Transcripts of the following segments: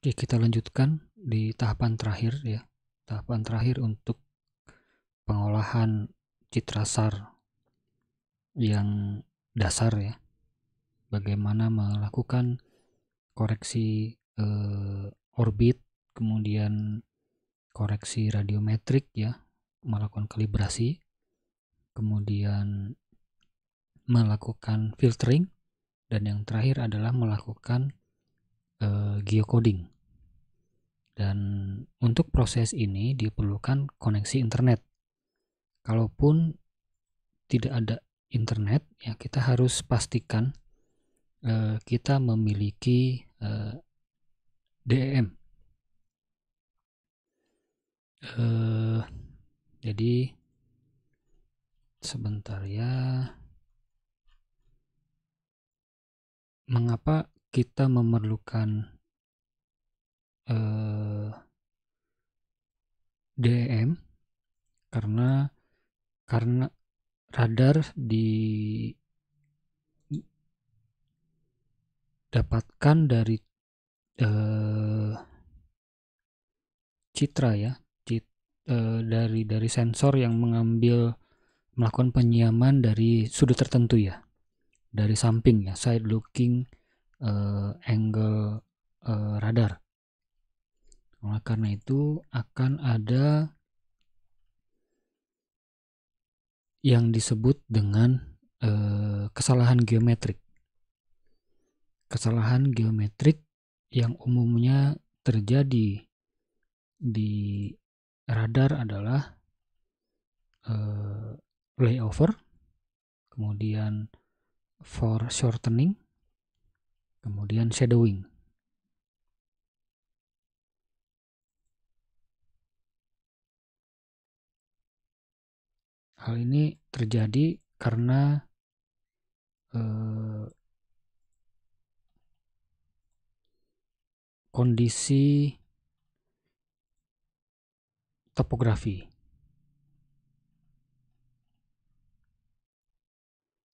Oke, kita lanjutkan di tahapan terakhir ya. Tahapan terakhir untuk pengolahan citra sar yang dasar ya. Bagaimana melakukan koreksi eh, orbit, kemudian koreksi radiometrik ya, melakukan kalibrasi, kemudian melakukan filtering dan yang terakhir adalah melakukan Eh, geocoding. Dan untuk proses ini diperlukan koneksi internet. Kalaupun tidak ada internet, ya kita harus pastikan eh, kita memiliki eh, DEM. Eh, jadi sebentar ya mengapa kita memerlukan uh, eh, DEM karena karena radar di dapatkan dari uh, citra ya cit, uh, dari dari sensor yang mengambil melakukan penyiaman dari sudut tertentu ya dari samping ya side looking uh, angle uh, radar. Oleh karena itu akan ada yang disebut dengan uh, kesalahan geometrik. Kesalahan geometrik yang umumnya terjadi di radar adalah uh, layover, kemudian for shortening kemudian shadowing. Hal ini terjadi karena eh, kondisi topografi.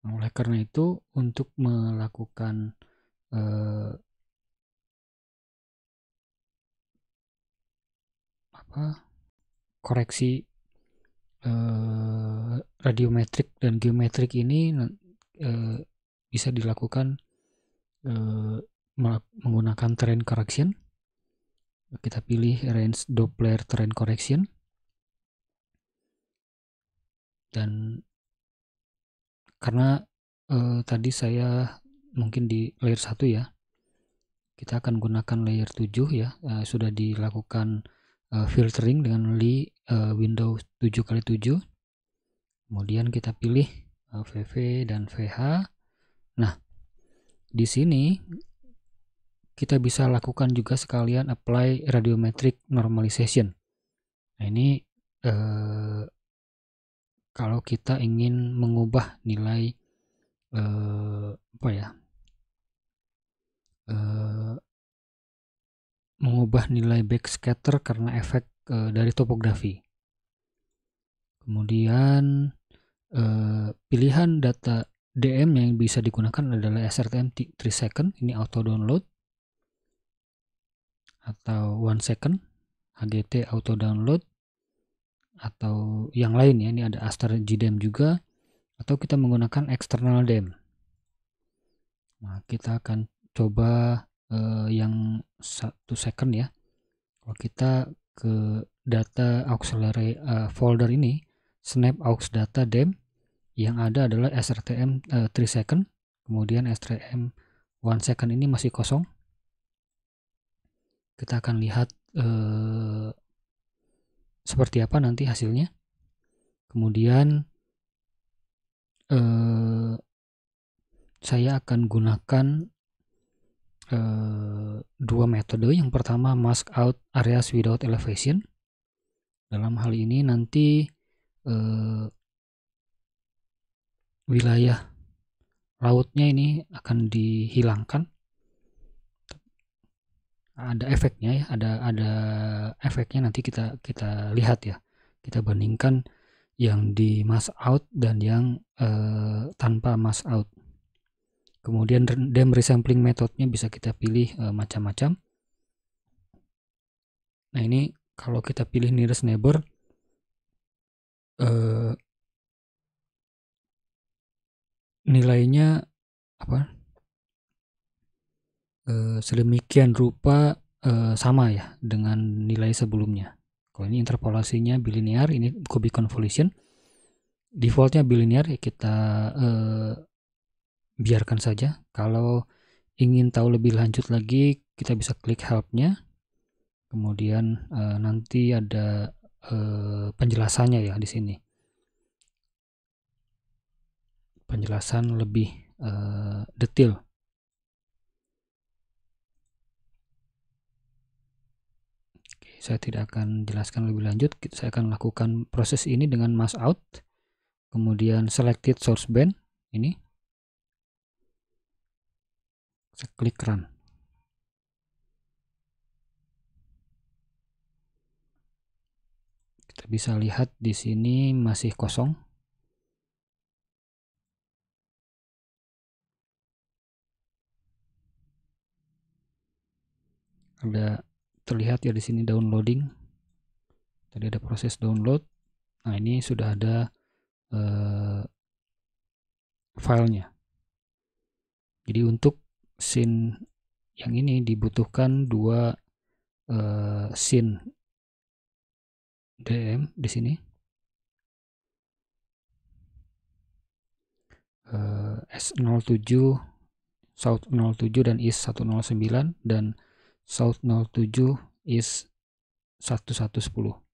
Nah, oleh karena itu, untuk melakukan eh, apa koreksi eh, radiometrik dan geometrik ini eh, bisa dilakukan eh, menggunakan trend correction kita pilih range Doppler trend correction dan karena eh, tadi saya mungkin di layer 1 ya kita akan gunakan layer 7 ya e, sudah dilakukan e, filtering dengan li e, window 7x7 kemudian kita pilih e, VV dan VH nah di sini kita bisa lakukan juga sekalian apply radiometric normalization nah ini e, kalau kita ingin mengubah nilai e, apa ya Eh, mengubah nilai backscatter karena efek uh, dari topografi. Kemudian uh, pilihan data DM yang bisa digunakan adalah SRTM 3 second, ini auto download atau 1 second, HGT auto download atau yang lain ya, ini ada Aster GDM juga atau kita menggunakan external DM. Nah, kita akan coba uh, yang satu second ya kalau kita ke data auxiliary uh, folder ini snap aux data dem yang ada adalah srtm uh, eh, 3 second kemudian srtm 1 second ini masih kosong kita akan lihat uh, seperti apa nanti hasilnya kemudian uh, saya akan gunakan Eh, dua metode. Yang pertama mask out areas without elevation. Dalam hal ini nanti uh, wilayah lautnya ini akan dihilangkan. Ada efeknya ya, ada ada efeknya nanti kita kita lihat ya. Kita bandingkan yang di mask out dan yang uh, tanpa mask out. Kemudian dam resampling metodenya bisa kita pilih e, macam-macam. Nah ini kalau kita pilih nearest neighbor, e, nilainya apa? E, sedemikian rupa e, sama ya dengan nilai sebelumnya. Kalau ini interpolasinya bilinear, ini cubic convolution. Defaultnya bilinear ya kita e, biarkan saja. Kalau ingin tahu lebih lanjut lagi, kita bisa klik helpnya. Kemudian eh, nanti ada eh, penjelasannya ya di sini. Penjelasan lebih eh, detail. saya tidak akan jelaskan lebih lanjut. Saya akan lakukan proses ini dengan mouse out, kemudian selected source band ini saya klik run. Kita bisa lihat di sini masih kosong. Ada terlihat ya di sini downloading. Tadi ada proses download. Nah, ini sudah ada uh, filenya. Jadi untuk Sin yang ini dibutuhkan dua uh, eh, scene DM di sini eh, uh, S07 South 07 dan is 109 dan South 07 is 1110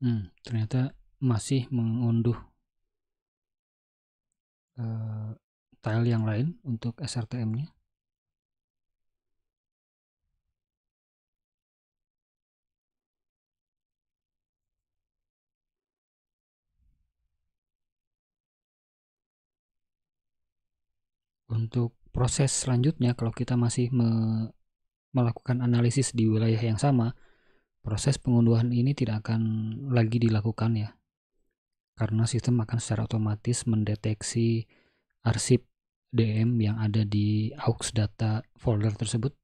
Hmm, ternyata masih mengunduh uh, tile yang lain untuk SRTM-nya? Untuk proses selanjutnya kalau kita masih me melakukan analisis di wilayah yang sama proses pengunduhan ini tidak akan lagi dilakukan ya karena sistem akan secara otomatis mendeteksi arsip DM yang ada di aux data folder tersebut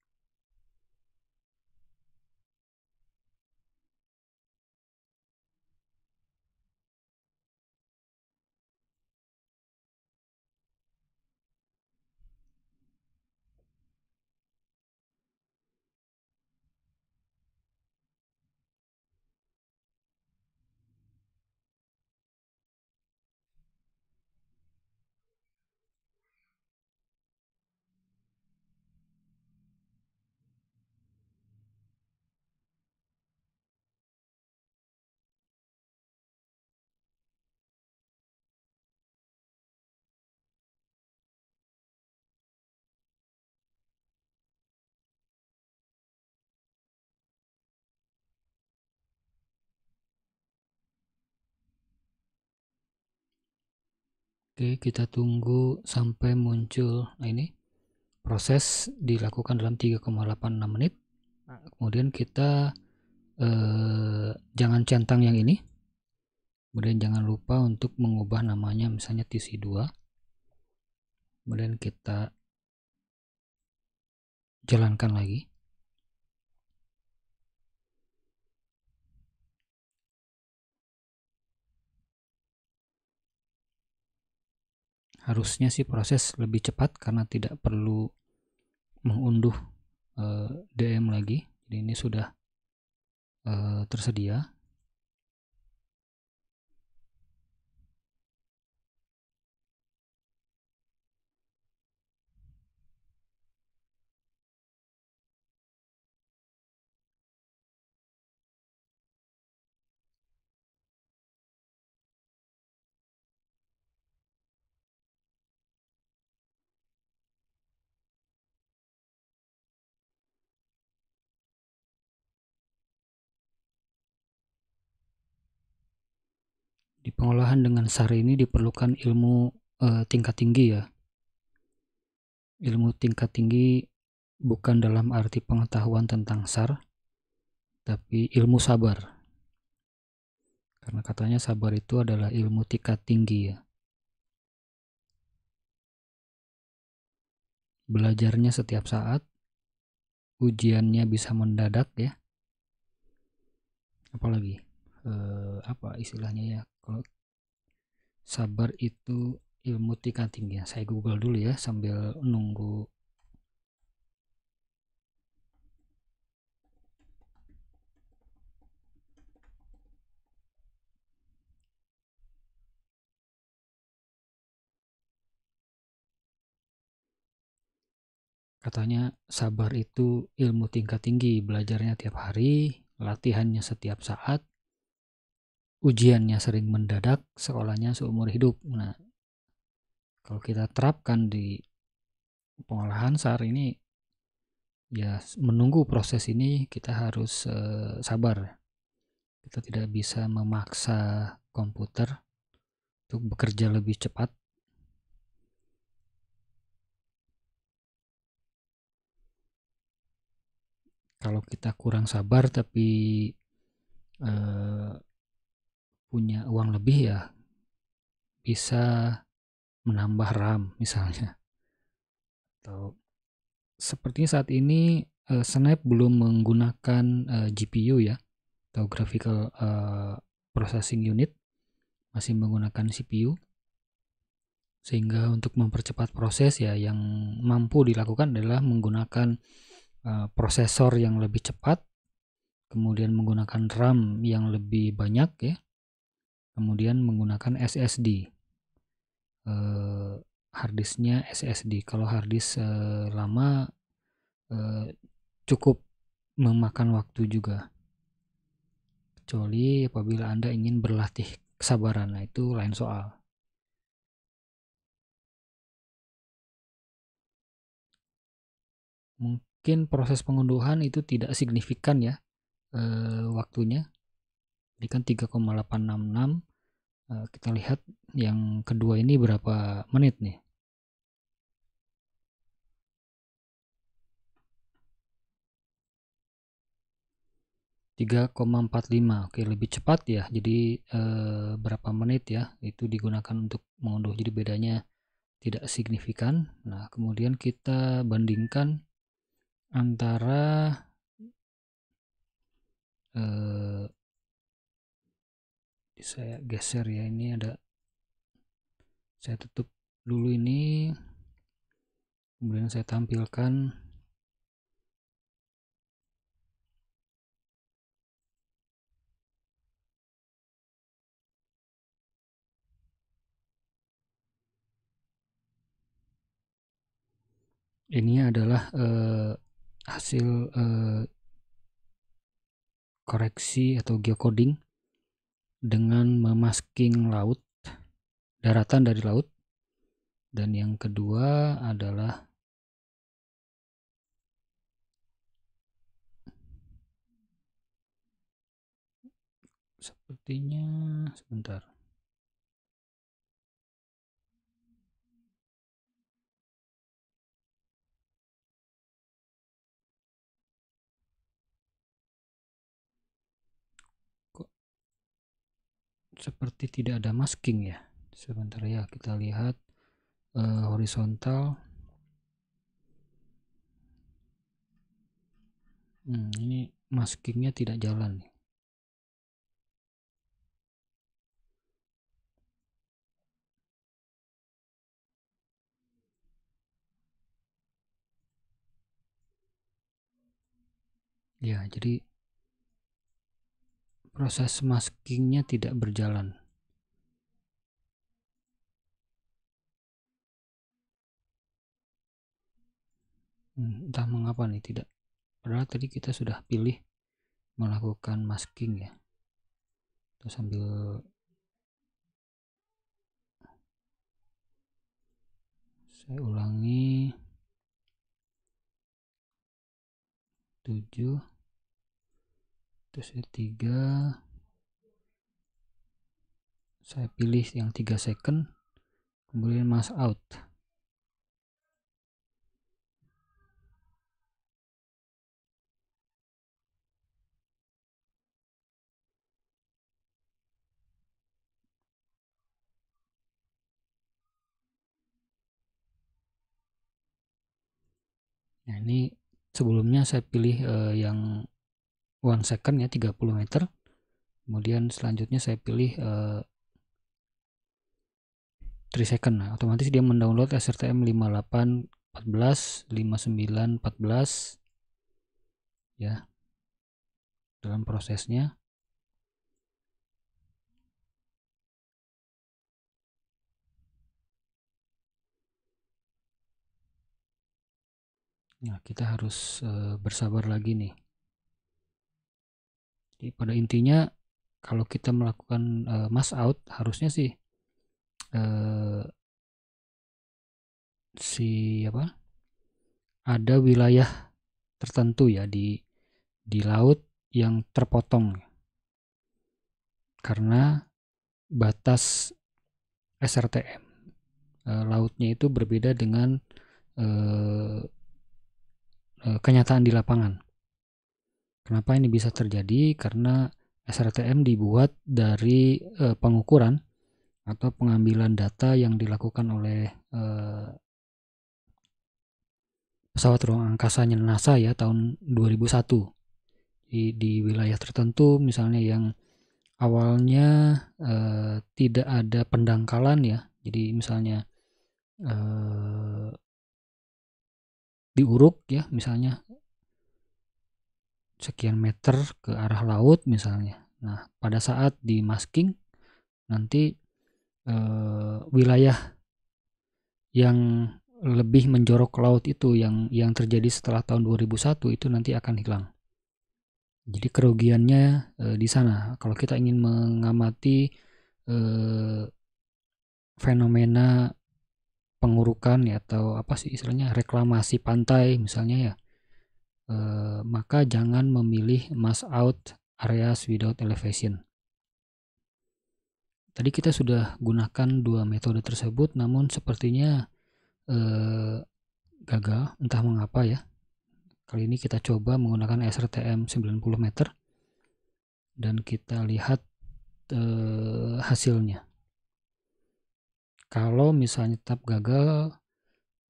Oke, kita tunggu sampai muncul. Nah, ini proses dilakukan dalam 3,86 menit. Nah, kemudian kita eh, jangan centang yang ini. Kemudian jangan lupa untuk mengubah namanya misalnya TC2. Kemudian kita jalankan lagi. harusnya sih proses lebih cepat karena tidak perlu mengunduh uh, eh, DM lagi. Jadi ini sudah uh, tersedia. pengolahan dengan sari ini diperlukan ilmu eh, tingkat tinggi ya. Ilmu tingkat tinggi bukan dalam arti pengetahuan tentang SAR, tapi ilmu sabar. Karena katanya sabar itu adalah ilmu tingkat tinggi ya. Belajarnya setiap saat, ujiannya bisa mendadak ya apalagi eh, apa istilahnya ya kalau sabar itu ilmu tingkat tinggi ya. saya google dulu ya sambil nunggu Katanya sabar itu ilmu tingkat tinggi, belajarnya tiap hari, latihannya setiap saat, ujiannya sering mendadak, sekolahnya seumur hidup. Nah, kalau kita terapkan di pengolahan saat ini ya menunggu proses ini kita harus eh, sabar. Kita tidak bisa memaksa komputer untuk bekerja lebih cepat. Kalau kita kurang sabar tapi eh, punya uang lebih ya bisa menambah RAM misalnya. Atau sepertinya saat ini uh, Snap belum menggunakan uh, eh, GPU ya atau graphical uh, processing unit masih menggunakan CPU sehingga untuk mempercepat proses ya yang mampu dilakukan adalah menggunakan uh, prosesor yang lebih cepat kemudian menggunakan RAM yang lebih banyak ya kemudian menggunakan SSD eh, harddisknya SSD kalau harddisk eh, lama eh, cukup memakan waktu juga kecuali apabila anda ingin berlatih kesabaran nah itu lain soal mungkin proses pengunduhan itu tidak signifikan ya eh, waktunya ini kan 3,866 eh, kita lihat yang kedua ini berapa menit nih tiga koma empat lima oke lebih cepat ya jadi e, berapa menit ya itu digunakan untuk mengunduh jadi bedanya tidak signifikan nah kemudian kita bandingkan antara eh, saya geser ya ini ada saya tutup dulu ini kemudian saya tampilkan ini adalah eh, hasil eh, koreksi atau geocoding dengan memasking laut, daratan dari laut. Dan yang kedua adalah sepertinya sebentar. seperti tidak ada masking ya sebentar ya kita lihat uh, horizontal hmm, ini maskingnya tidak jalan ya jadi proses maskingnya tidak berjalan. Hmm, entah mengapa nih tidak. Padahal tadi kita sudah pilih melakukan masking ya. Terus sambil saya ulangi 7 terus ini tiga saya pilih yang tiga second kemudian mas out Nah, ini sebelumnya saya pilih uh, yang one second ya 30 meter kemudian selanjutnya saya pilih uh, eh, 3 second nah otomatis dia mendownload SRTM 58 14 59 14 ya dalam prosesnya Nah, kita harus uh, bersabar lagi nih. Jadi pada intinya kalau kita melakukan uh, mass out harusnya sih uh, si apa ada wilayah tertentu ya di di laut yang terpotong karena batas SRTM e, eh, lautnya itu berbeda dengan e, e, kenyataan di lapangan Kenapa ini bisa terjadi? Karena SRTM dibuat dari e, pengukuran atau pengambilan data yang dilakukan oleh e, pesawat ruang angkasanya NASA ya tahun 2001 di, di wilayah tertentu misalnya yang awalnya e, tidak ada pendangkalan ya jadi misalnya e, diuruk ya misalnya sekian meter ke arah laut misalnya. Nah, pada saat di masking nanti eh, wilayah yang lebih menjorok ke laut itu yang yang terjadi setelah tahun 2001 itu nanti akan hilang. Jadi kerugiannya eh, di sana. Kalau kita ingin mengamati eh, fenomena pengurukan ya atau apa sih istilahnya reklamasi pantai misalnya ya Eh, maka jangan memilih mass out areas without elevation. Tadi kita sudah gunakan dua metode tersebut, namun sepertinya eh, gagal, entah mengapa ya. Kali ini kita coba menggunakan SRTM 90 meter dan kita lihat eh, hasilnya. Kalau misalnya tetap gagal,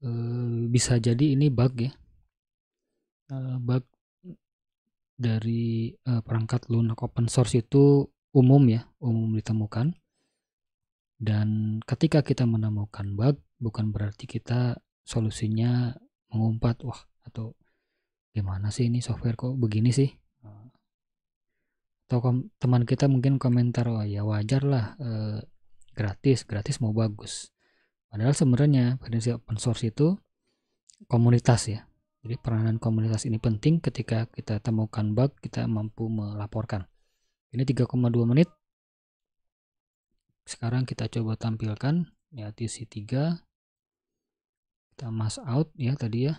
eh, bisa jadi ini bug ya. Eh, bug dari uh, perangkat lunak open source itu umum ya, umum ditemukan. Dan ketika kita menemukan bug, bukan berarti kita solusinya mengumpat, wah atau gimana sih ini software kok begini sih. Atau teman kita mungkin komentar, wah oh, ya wajar lah, eh, gratis, gratis mau bagus. Padahal sebenarnya prinsip open source itu komunitas ya, jadi peranan komunitas ini penting ketika kita temukan bug, kita mampu melaporkan. Ini 3,2 menit. Sekarang kita coba tampilkan ya TC3. Kita mask out ya tadi ya.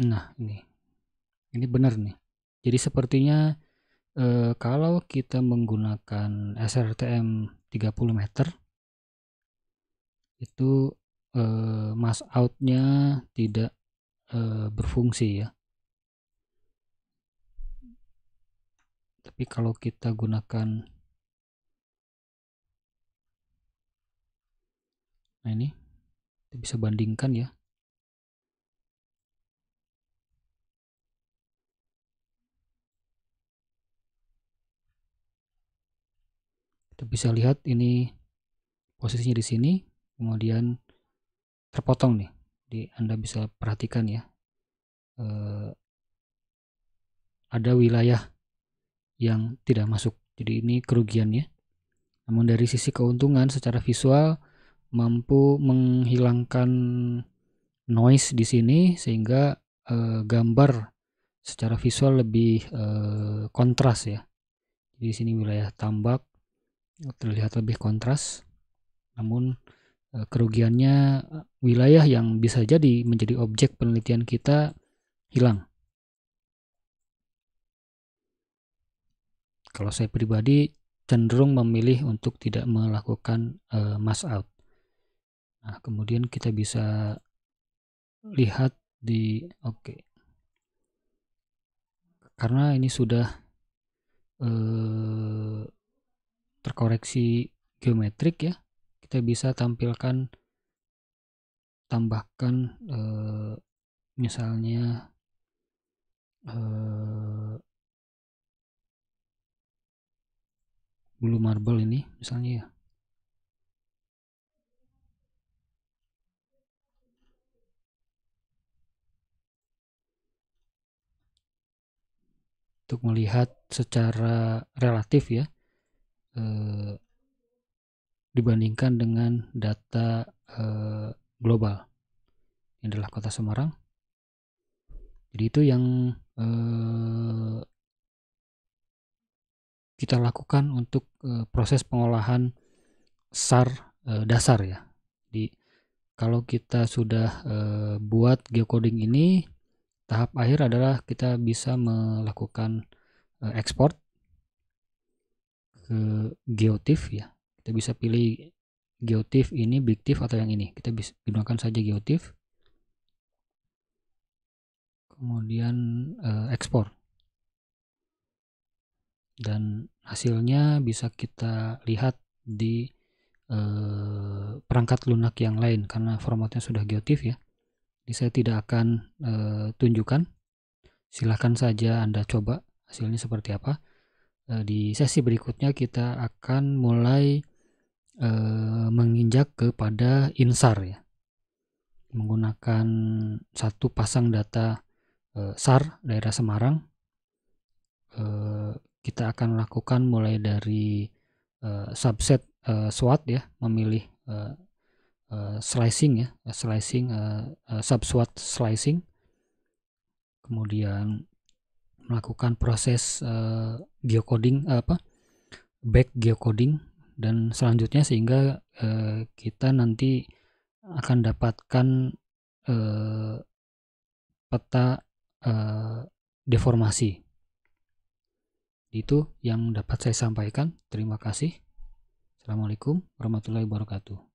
Nah, ini. Ini benar nih. Jadi sepertinya eh, kalau kita menggunakan SRTM 30 meter itu eh, mass out-nya tidak eh, berfungsi ya. Tapi kalau kita gunakan nah ini kita bisa bandingkan ya kita bisa lihat ini posisinya di sini kemudian terpotong nih di Anda bisa perhatikan ya eh, ada wilayah yang tidak masuk jadi ini kerugiannya namun dari sisi keuntungan secara visual mampu menghilangkan noise di sini sehingga eh, gambar secara visual lebih eh, kontras ya di sini wilayah tambak terlihat lebih kontras namun eh, kerugiannya eh, wilayah yang bisa jadi menjadi objek penelitian kita hilang. Kalau saya pribadi cenderung memilih untuk tidak melakukan uh, mass out. Nah, kemudian kita bisa lihat di oke. Okay. Karena ini sudah uh, terkoreksi geometrik ya kita bisa tampilkan tambahkan e, misalnya e, bulu marble ini misalnya ya untuk melihat secara relatif ya eh, dibandingkan dengan data eh, global. Ini adalah kota Semarang. Jadi itu yang eh, kita lakukan untuk eh, proses pengolahan SAR eh, dasar ya. Jadi kalau kita sudah eh, buat geocoding ini, tahap akhir adalah kita bisa melakukan eh, ekspor ke eh, geotif ya kita bisa pilih geotiff ini big tiff atau yang ini kita bisa gunakan saja geotiff kemudian uh, ekspor dan hasilnya bisa kita lihat di uh, perangkat lunak yang lain karena formatnya sudah geotiff ya ini saya tidak akan uh, tunjukkan silahkan saja anda coba hasilnya seperti apa Eh, di sesi berikutnya kita akan mulai eh, menginjak kepada insar ya menggunakan satu pasang data eh, SAR daerah Semarang kita akan lakukan mulai dari subset SWOT ya memilih slicing ya slicing subset slicing kemudian melakukan proses uh, geocoding uh, apa back geocoding dan selanjutnya sehingga uh, kita nanti akan dapatkan uh, peta uh, deformasi itu yang dapat saya sampaikan terima kasih assalamualaikum warahmatullahi wabarakatuh